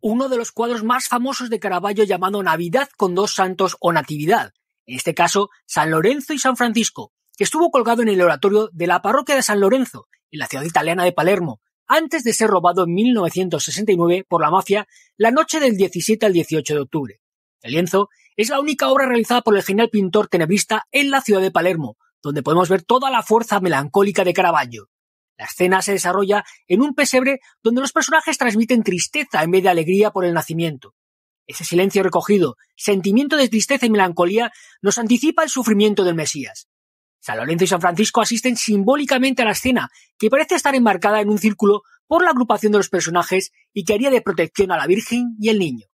uno de los cuadros más famosos de Caravaggio llamado Navidad con dos santos o Natividad, en este caso San Lorenzo y San Francisco, que estuvo colgado en el oratorio de la parroquia de San Lorenzo, en la ciudad italiana de Palermo, antes de ser robado en 1969 por la mafia la noche del 17 al 18 de octubre. El lienzo es la única obra realizada por el genial pintor tenebrista en la ciudad de Palermo, donde podemos ver toda la fuerza melancólica de Caravaggio. La escena se desarrolla en un pesebre donde los personajes transmiten tristeza en vez de alegría por el nacimiento. Ese silencio recogido, sentimiento de tristeza y melancolía, nos anticipa el sufrimiento del Mesías. San Lorenzo y San Francisco asisten simbólicamente a la escena, que parece estar enmarcada en un círculo por la agrupación de los personajes y que haría de protección a la Virgen y el niño.